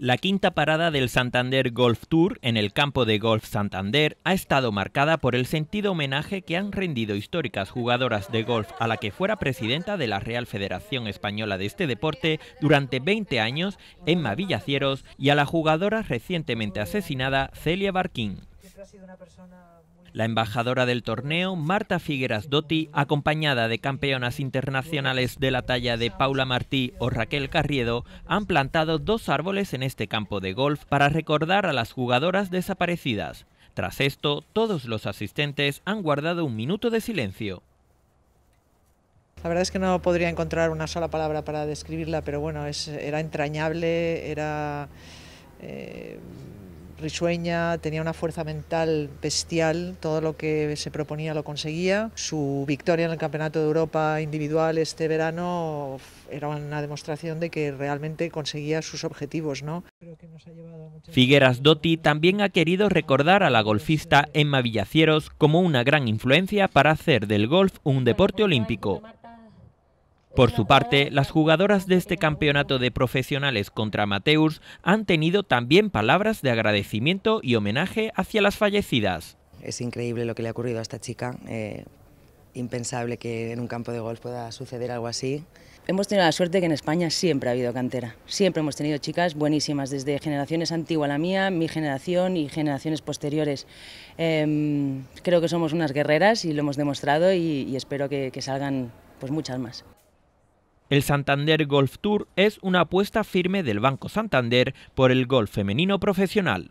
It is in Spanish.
La quinta parada del Santander Golf Tour en el campo de golf Santander ha estado marcada por el sentido homenaje que han rendido históricas jugadoras de golf a la que fuera presidenta de la Real Federación Española de este deporte durante 20 años, Emma Villacieros, y a la jugadora recientemente asesinada Celia Barquín. La embajadora del torneo, Marta Figueras Dotti, acompañada de campeonas internacionales de la talla de Paula Martí o Raquel Carriedo, han plantado dos árboles en este campo de golf para recordar a las jugadoras desaparecidas. Tras esto, todos los asistentes han guardado un minuto de silencio. La verdad es que no podría encontrar una sola palabra para describirla, pero bueno, era entrañable, era... Eh, risueña, tenía una fuerza mental bestial, todo lo que se proponía lo conseguía. Su victoria en el Campeonato de Europa individual este verano era una demostración de que realmente conseguía sus objetivos. ¿no? Figueras Dotti también ha querido recordar a la golfista Emma Villacieros como una gran influencia para hacer del golf un deporte olímpico. Por su parte, las jugadoras de este campeonato de profesionales contra Mateus han tenido también palabras de agradecimiento y homenaje hacia las fallecidas. Es increíble lo que le ha ocurrido a esta chica. Eh, impensable que en un campo de golf pueda suceder algo así. Hemos tenido la suerte que en España siempre ha habido cantera. Siempre hemos tenido chicas buenísimas, desde generaciones antiguas la mía, mi generación y generaciones posteriores. Em, creo que somos unas guerreras y lo hemos demostrado y, espero que, que salgan pues muchas más. El Santander Golf Tour es una apuesta firme del Banco Santander por el golf femenino profesional.